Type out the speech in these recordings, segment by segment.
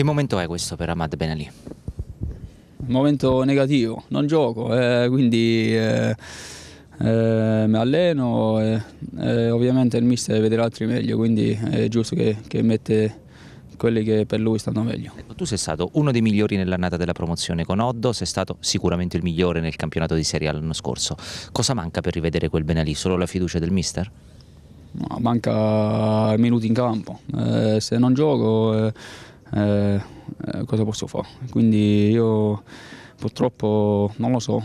Che momento è questo per Ahmad Ben Ali? Un momento negativo, non gioco, eh, quindi eh, eh, mi alleno e eh, eh, ovviamente il mister vedrà altri meglio, quindi è giusto che, che mette quelli che per lui stanno meglio. Ecco, tu sei stato uno dei migliori nell'annata della promozione con Oddo, sei stato sicuramente il migliore nel campionato di Serie A l'anno scorso. Cosa manca per rivedere quel Ben Ali? Solo la fiducia del mister? No, manca minuti in campo. Eh, se non gioco... Eh, eh, eh, cosa posso fare? Quindi io purtroppo non lo so,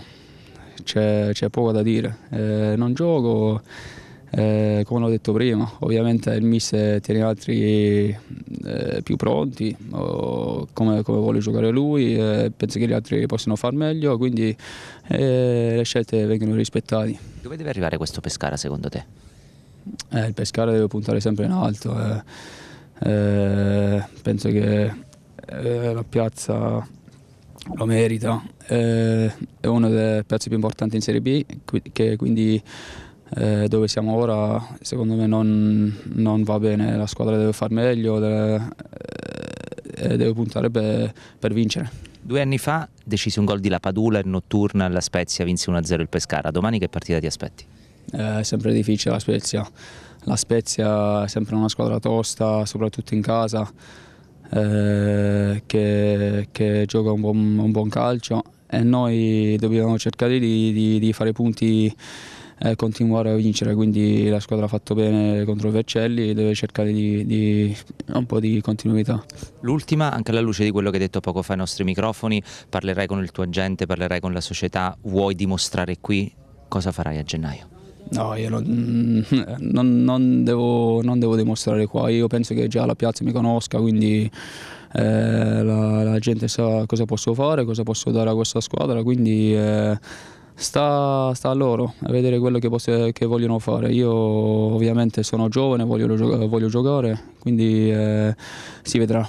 c'è, poco da dire. Eh, non gioco, eh, come ho detto prima, ovviamente il mister tiene altri eh, più pronti, come, come, vuole giocare lui, penso che gli altri possano far meglio, quindi le scelte vengono rispettate. Dove deve arrivare questo Pescara secondo te? il Pescara deve puntare sempre in alto eh, penso che eh, la piazza lo merita, eh, è una delle piazze più importanti in Serie B, che quindi eh, dove siamo ora secondo me non, non, va bene, la squadra deve far meglio deve, eh, deve puntare per, per vincere. Due anni fa decisi un gol di La Padula in notturna alla Spezia, vinse 1-0 il Pescara, domani che partita ti aspetti? Eh, è sempre difficile la Spezia, la Spezia è sempre una squadra tosta, soprattutto in casa, eh, che, che, gioca un buon, un buon, calcio e noi dobbiamo cercare di, di, di fare punti e eh, continuare a vincere, quindi la squadra ha fatto bene contro il Vercelli e deve cercare di, di, un po' di continuità. L'ultima, anche alla luce di quello che hai detto poco fa ai nostri microfoni, parlerai con il tuo agente, parlerai con la società, vuoi dimostrare qui cosa farai a gennaio? No, io non, mm, non, non, devo, non, devo, dimostrare qua, io penso che già la piazza mi conosca, quindi eh, la, la, gente sa cosa posso fare, cosa posso dare a questa squadra, quindi eh, sta, sta, a loro a vedere quello che, posso, che, vogliono fare. Io ovviamente sono giovane, voglio, voglio giocare, quindi eh, si vedrà.